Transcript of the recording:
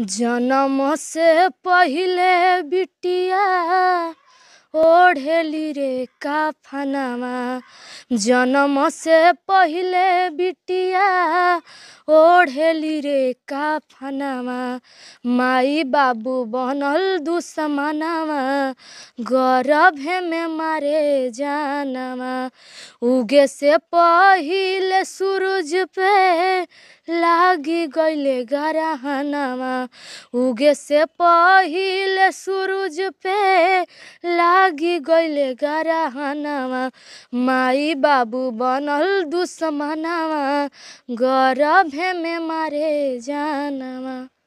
जन्म से पहले बिटिया ओढ़ेली रे का फनावा जन्म से पहले बिटिया ओढ़ेली रे का फनावा माई बाबू बनल दुसमनावा गौरभे में मारे जानवा उगे से पहले सूरज पे लागी गईले गरहनवा उगे से पहले सूरज पे लागी गईले गरहनवा माई बाबू बनल दुश्मनवा गरभे में मारे जानवा